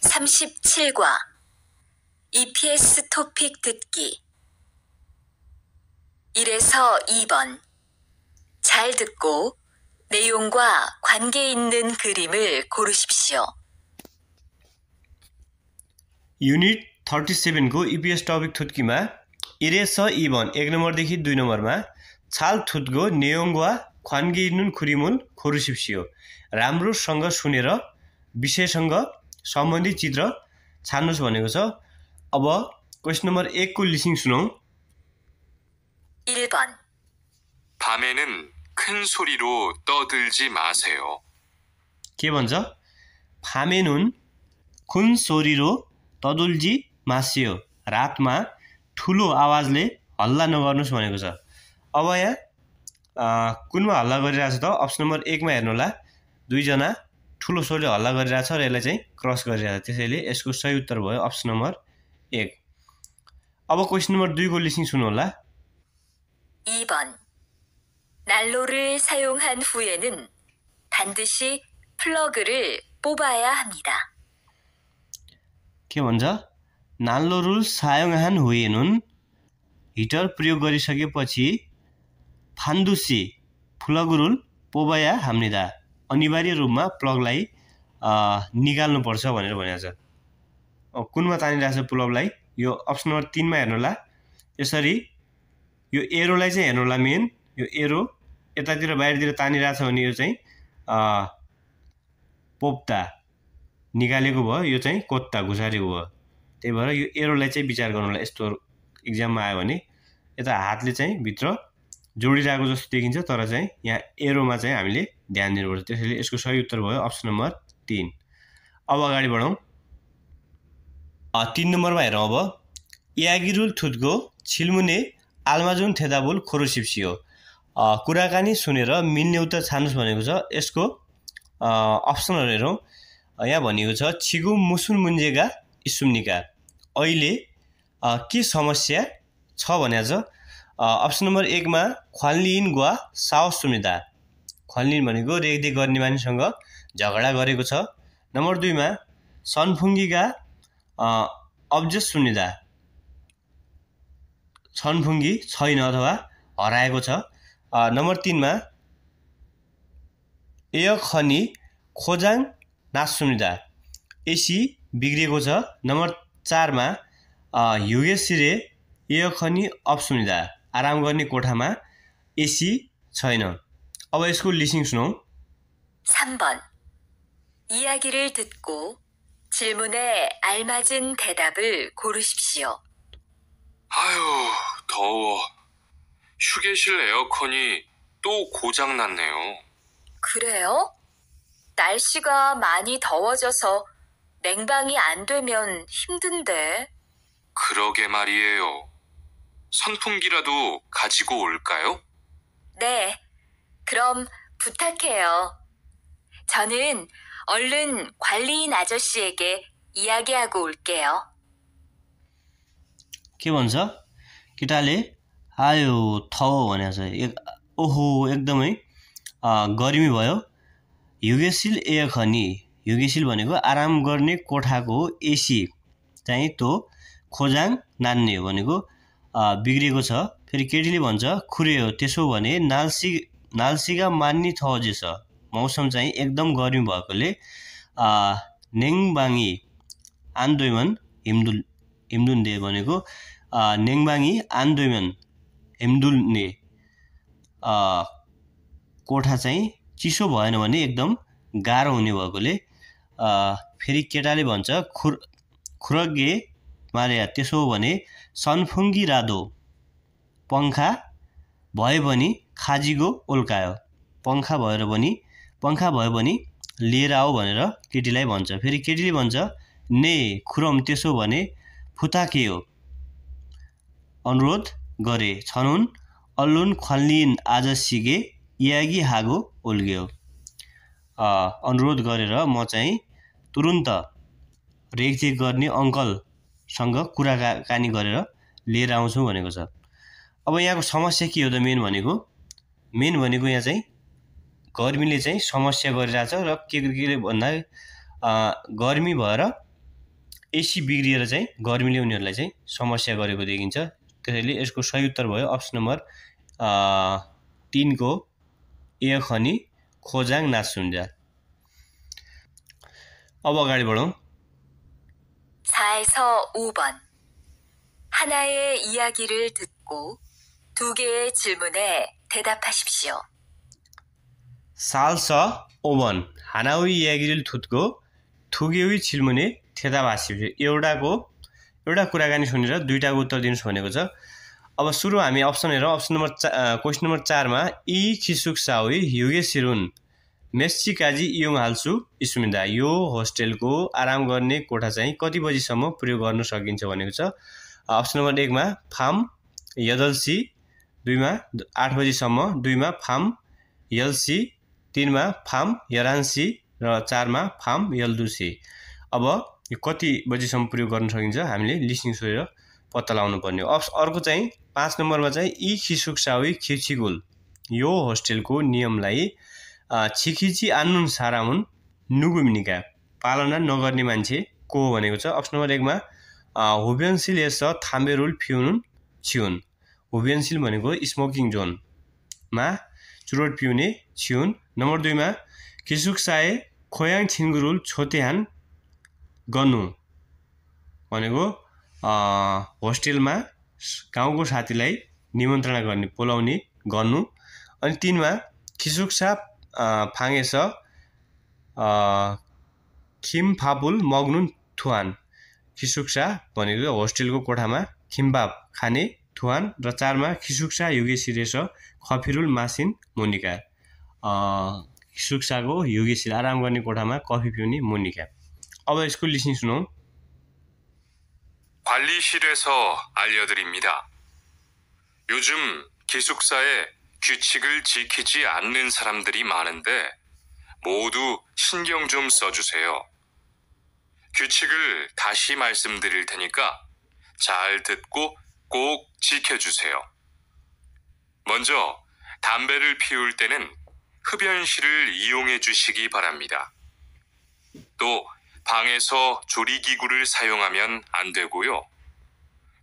37과 EPS 토픽 듣기 1에서 2번 잘 듣고 내용과 관계 있는 그림을 고르십시오. Unit 37को EPS TOPIK थुत्कीमा इरेस छ इभन एक नम्बरदेखि दुई नम्बरमा छाल थुत्को नेयोङ्वा ख्वान्गिनुन खुरिमुल खोरुसिप्सियो राम्रोसँग सुनेर विषयसँग सम्बन्धित चित्र छान्नुहोस् भनेको छ अब क्वेसन नम्बर एकको लिसिङ सुनौ 큰 소리로 떠들지 마세요. के भन्छ फामेनुन खुन सोरिरो तदुल्जी मासियो रातमा ठुलो आवाजले हल्ला नगर्नुहोस् भनेको छ अब यहाँ कुनमा हल्ला गरिरहेको त अप्सन नम्बर एकमा होला दुईजना ठुलो स्वरले हल्ला गरिरहेछ र यसलाई चाहिँ क्रस गरिरहेछ त्यसैले यसको सही उत्तर भयो अप्सन नम्बर एक अब क्वेसन नम्बर दुईको लिसिङ सुन्नुहोला 난로를 사용한 후에는 반드시 플러그를 뽑아야 합니다. के भन्छ 난로를 사용한 후에는 हिटर प्रयोग गरिसकेपछि फान्दुसी रुल पोबाया हाम्निदा अनिवार्य रूपमा प्लगलाई निकाल्नुपर्छ भनेर भनेको छ कुनमा तानिरहेको छ प्लगलाई यो अप्सन नम्बर तिनमा हेर्नु होला यसरी यो एरोलाई चाहिँ हेर्नु होला मेन यो एरो यतातिर बाहिरतिर तानिरहेछ भने यो चाहिँ पोप्ता निकालेको भयो यो चाहिँ कोत्ता घुसारेको भयो त्यही भएर यो एरोलाई चाहिँ विचार होला यस्तो इक्जाममा आयो भने यता हातले चाहिँ भित्र जोडिरहेको जस्तो देखिन्छ तर चाहिँ यहाँ एरोमा चाहिँ हामीले ध्यान दिनुपर्छ त्यसैले यसको सही उत्तर भयो अप्सन नम्बर तिन अब अगाडि बढौँ तिन नम्बरमा हेरौँ अब यागिरुल थुत्गो छिल्मुने आल्माजुन थेदाबुल खोरोसिप्सी हो कुराकानी सुनेर मिल्ने उत्तर छान्नुहोस् भनेको छ यसको अप्सनहरू हेरौँ यहाँ भनेको छ छिगु मुसुन मुन्जेगा इसुम्निका अहिले के समस्या छ भने अप्सन नम्बर एकमा ख्वालिन गुवा साहस सुमिदा ख्वालिन भनेको रेखदेख गर्ने मानिससँग झगडा गरेको छ नम्बर दुईमा सनफुङ्गीका अब्जस सुनिदा सनफुङ्गी छैन अथवा हराएको छ नम्बर तिनमा एय खनी खोजाङ सुनिदा एसी बिग्रिएको छ नम्बर चारमा हिउगे सिरे एय खनी सुनिदा आराम गर्ने कोठामा एसी छैन अब यसको लिसिङ सुनौ 3번 이야기를 듣고 질문에 알맞은 대답을 고르십시오. 아유, 더워. 휴게실 에어컨이 또 고장 났네요. 그래요? 날씨가 많이 더워져서 냉방이 안 되면 힘든데. 그러게 말이에요. 선풍기라도 가지고 올까요? 네. 그럼 부탁해요. 저는 얼른 관리인 아저씨에게 이야기하고 올게요. के भन्छ केटाले आयो थौ भनेको छ एक ओहो एकदमै गर्मी भयो युगेसिल ए खनी युगेसिल भनेको आराम गर्ने कोठाको एसी चाहिँ त्यो खोजाङ नान्ने भनेको बिग्रिएको छ फेरि केटीले भन्छ खुरे हो त्यसो भने नालसी मान्ने नाल्सीगा जे छ मौसम चाहिँ एकदम गर्मी भएकोले नेङबाङी आन्दोमन हिमदुल हिमदुन्डे भनेको नेङबाङी आन्दोमन हिमदुल्ने कोठा चाहिँ चिसो भएन भने एकदम गाह्रो हुने भएकोले फेरि केटाले भन्छ खुर खुरगे मारे त्यसो हो भने सनफुङ्गी रादो पङ्खा भयो भने खाजीको ओल्कायो पङ्खा भएर पनि पङ्खा भयो भने लिएर आऊ भनेर केटीलाई भन्छ फेरि केटीले भन्छ ने खुरम त्यसो भने फुता के हो अनुरोध गरे छनुन अल्लुन खल्लिन आज सिगे यागी हागो ओल्ग्यो अनुरोध गरेर म चाहिँ तुरुन्त रेखदेख गर्ने अङ्कल सँग कुराकानी गरेर लिएर आउँछौँ भनेको छ अब यहाँको समस्या के हो त मेन भनेको मेन भनेको यहाँ चाहिँ गर्मीले चाहिँ समस्या गरिरहेछ र के के भन्दा गर्मी भएर एसी बिग्रिएर चाहिँ गर्मीले उनीहरूलाई चाहिँ समस्या गरेको देखिन्छ त्यसैले यसको सही उत्तर भयो अप्सन नम्बर तिनको ए खनी खोजाङ नासुन्जा अब अगाडि बढौँ 4에서 5번. 하나의 이야기를 듣고 두 개의 질문에 대답하십시오. 4에서 5번. 하나의 이야기를 듣고 두 개의 질문에 대답하십시오. एउटाको एउटा कुराकानी सुनेर दुईवटाको उत्तर दिनु भनेको छ अब सुरु हामी अप्सन हेरौँ अप्सन नम्बर चा क्वेसन नम्बर चारमा यी खिसुक साउी युगे सिरुन मेस्सी काजी इयोङ हाल्छु इस्मिदा यो होस्टेलको आराम गर्ने कोठा चाहिँ कति बजीसम्म प्रयोग गर्न सकिन्छ भनेको छ अप्सन नम्बर एकमा फार्म यदलसी दुईमा आठ बजीसम्म दुईमा फार्म यलसी तिनमा फार्म यरान्सी र चारमा फार्म यल्दुसी अब यो कति बजीसम्म प्रयोग गर्न सकिन्छ हामीले लिस्टिङ सोधेर पत्ता लगाउनु पर्ने अप्स अर्को चाहिँ पाँच नम्बरमा चाहिँ यी सावी खिचिगुल यो होस्टेलको नियमलाई छिखिची सारा सारामुन नुगुमिनिका पालना नगर्ने मान्छे को हो भनेको छ अप्सन नम्बर एकमा हुभ्यनसिल यस छ थाम्बेरुल फिउनु छिउन हुभ्यनसिल भनेको स्मोकिङ जोनमा चुरोट पिउने छिउन नम्बर दुईमा साय खोयाङ छिङ्गुरुल छोतेहान गर्नु भनेको होस्टेलमा गाउँको साथीलाई निमन्त्रणा गर्ने बोलाउने गर्नु अनि तिनमा खिसुक्सा फाङेस फाबुल मग्नुन थुवान खिसुक्सा भनेको होस्टेलको कोठामा खिम्बाब खाने थुवान र चारमा खिसुक्सा युगेशिरेस खफिरुल मासिन मुनिका खिसुक्साको युगेशिर आराम गर्ने कोठामा कफी पिउने मुनिका अब यसको लिसिङ सुनौ 알려드립니다. 요즘 기숙사에 규칙을 지키지 않는 사람들이 많은데 모두 신경 좀 써주세요. 규칙을 다시 말씀드릴 테니까 잘 듣고 꼭 지켜주세요. 먼저 담배를 피울 때는 흡연실을 이용해 주시기 바랍니다. 또 방에서 조리기구를 사용하면 안 되고요.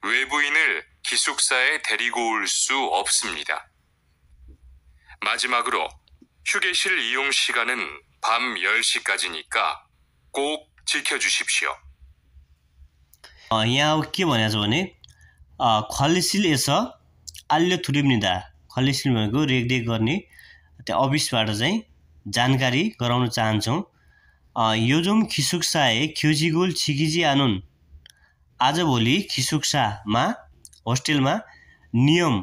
외부인을 기숙사에 데리고 올 수 없습니다. 마지막으로 휴게실 이용 시간은 밤 10시까지니까 꼭 지켜주십시오. यहाँ के भनेको छ भने खल्लिसिल एस आल्य थुरिम्निदा खल्लिसिल भनेको रेखदेख गर्ने त्यो अफिसबाट चाहिँ जानकारी गराउन चाहन्छौँ योजोम खिसुक्साए खिउजिगुल छिगिजी आनुन आजभोलि खिसुक्सामा होस्टेलमा नियम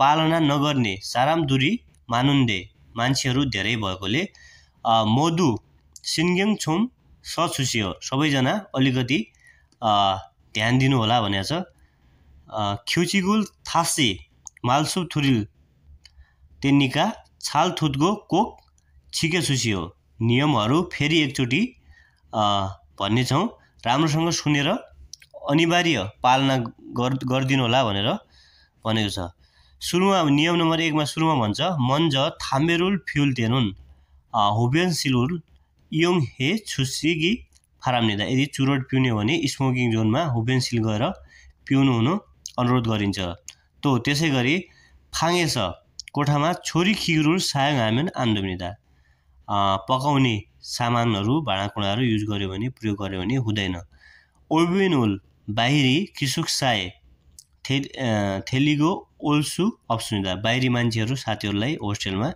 पालना नगर्ने साराम सारामदुरी मानुन्दे मान्छेहरू धेरै भएकोले मधु सिङ्गेङ छुम हो सबैजना अलिकति ध्यान दिनुहोला भनेको छ ख्युचिगुल थासे मालसु थुरिल तेन्निका थुत्गो कोक छिकेसुसी हो नियमहरू फेरि एकचोटि भन्नेछौँ राम्रोसँग सुनेर अनिवार्य पालना गरिदिनु होला भनेर भनेको छ सुरुमा नियम नम्बर एकमा सुरुमा भन्छ मन्ज थामेरुल फ्युल तेनुन होबियन सिलुल योङ हे छुसिगी फारामनिदा यदि चुरोट पिउने हो भने स्मोकिङ जोनमा हुबेन्सिल गएर पिउनु हुनु अनुरोध गरिन्छ तो त्यसै गरी छ कोठामा छोरी खिगुरुल सायङ हामेन आन्दोमिदा पकाउने सामानहरू भाँडाकुँडाहरू युज गर्यो भने प्रयोग गर्यो भने हुँदैन ओबेनुल बाहिरी किसुक साय थे थेलिगो ओल्सु अप्सुदा बाहिरी मान्छेहरू साथीहरूलाई होस्टेलमा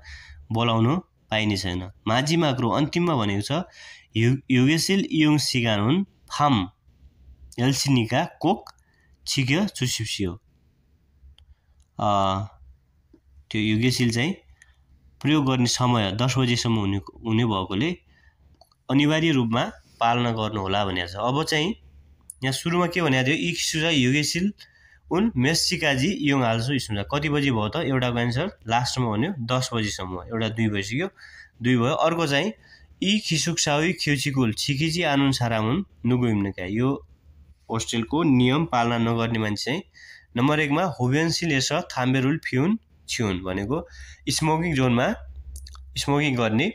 बोलाउनु पाइने छैन माझी माक्रो अन्तिममा भनेको छ यु युगेसिल युङ सिगान हुन् फाम एल्सिनिका कोक छिग्यो चुसिप्सियो त्यो युगेसिल चाहिँ प्रयोग गर्ने समय दस बजीसम्म हुने हुने भएकोले अनिवार्य रूपमा पालना गर्नुहोला भनेको छ अब चाहिँ यहाँ सुरुमा के भनेको थियो इक्सु र युगेसिल उन मेस्सिकाजी योङ हाल्छु स्कुल कति बजी भयो त एउटाको एन्सर लास्टमा भन्यो दस बजीसम्म एउटा दुई भइसक्यो दुई भयो अर्को चाहिँ यी साउ खिउचिकुल छिकिची आनुन सारामुन क्या यो होस्टेलको नियम पालना नगर्ने मान्छे चाहिँ नम्बर एकमा होभेन्सिलेस थाम्बेरुल फ्युन छ्युन भनेको स्मोकिङ जोनमा स्मोकिङ गर्ने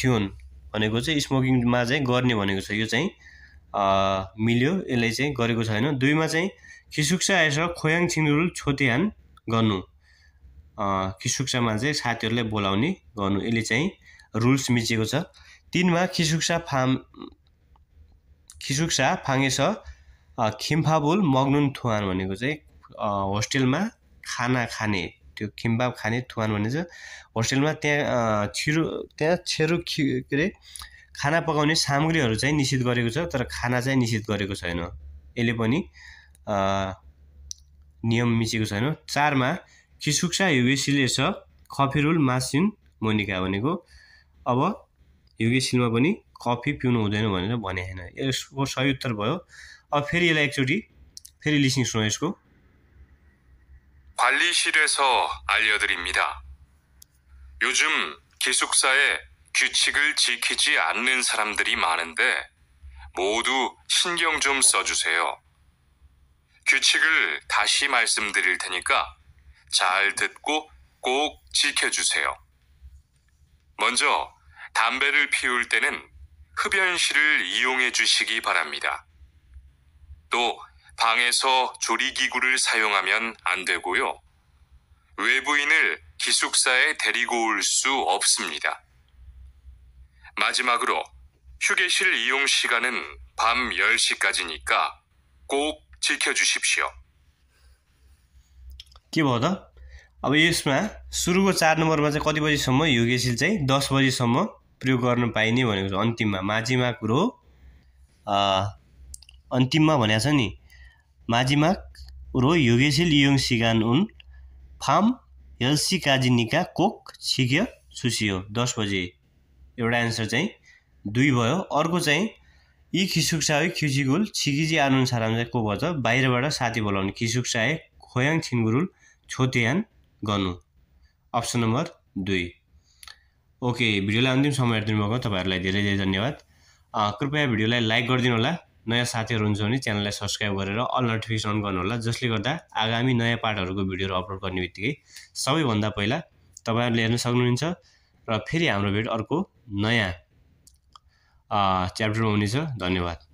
छिउन भनेको चाहिँ स्मोकिङमा चाहिँ गर्ने भनेको छ यो चाहिँ मिल्यो यसले चाहिँ गरेको छैन दुईमा चाहिँ खिसुक्सा आएछ खोयाङ छिन्दुरुल छोतेहान गर्नु खिसुक्सामा चाहिँ साथीहरूलाई बोलाउने गर्नु यसले चाहिँ रुल्स मिचेको छ तिनमा खिसुक्सा फाम खिसुक्सा फाङ्गेस खिम्फाबुल मग्नुन थुवान भनेको चाहिँ होस्टेलमा खाना खाने त्यो खिम्बाब खाने थुवान चाहिँ होस्टेलमा त्यहाँ छिरु त्यहाँ छेरु खि के अरे खाना पकाउने सामग्रीहरू चाहिँ निषेध गरेको छ तर खाना चाहिँ निषेध गरेको छैन यसले पनि नियम मिसिएको छैन चारमा किसुक्सा युगेसिलले छ कफिरुल मासिन मोनिका भनेको अब युगेसिलमा पनि कफी पिउनु हुँदैन भनेर भने होइन यसको सही उत्तर भयो अब फेरि यसलाई एकचोटि फेरि लिसिङ सुनौ यसको 관리실에서 알려드립니다. 요즘 기숙사에 규칙을 지키지 않는 사람들이 많은데 모두 신경 좀 써주세요. 규칙을 다시 말씀드릴 테니까 잘 듣고 꼭 지켜주세요. 먼저 담배를 피울 때는 흡연실을 이용해 주시기 바랍니다. 또 방에서 조리기구를 사용하면 안 되고요. 외부인을 기숙사에 데리고 올 수 없습니다. 마지막으로 휴게실 이용 시간은 밤 10시까지니까 꼭 के भयो त अब यसमा सुरुको चार नम्बरमा चाहिँ कति बजीसम्म योगेसिल चाहिँ दस बजीसम्म प्रयोग गर्न पाइने भनेको छ अन्तिममा माझीमा कुरो अन्तिममा भनेको छ नि माझीमा कुरो योगेसिल युङ सिगान उन फार्म हेल्सी काजिनिका कोक छिग्य सुसियो दस बजे एउटा एन्सर चाहिँ दुई भयो अर्को चाहिँ यी खिसुक्साहै खिजिगुल छिगिजी आनन्द साराम्जाको भज बाहिरबाट साथी बोलाउने खिसुक्साए खोयाङ छिङ्गुरुल छोतेयान गर्नु अप्सन नम्बर दुई ओके भिडियोलाई अन्तिम समय हेरिदिनु भएको तपाईँहरूलाई धेरै धेरै धन्यवाद कृपया भिडियोलाई लाइक गरिदिनु होला नयाँ साथीहरू हुन्छ भने च्यानललाई सब्सक्राइब गरेर अल नोटिफिकेसन अन गर्नुहोला जसले गर्दा आगामी नयाँ पाठहरूको भिडियोहरू अपलोड गर्ने बित्तिकै सबैभन्दा पहिला तपाईँहरूले हेर्न सक्नुहुन्छ र फेरि हाम्रो भेट अर्को नयाँ च्याप्टरमा हुनेछ धन्यवाद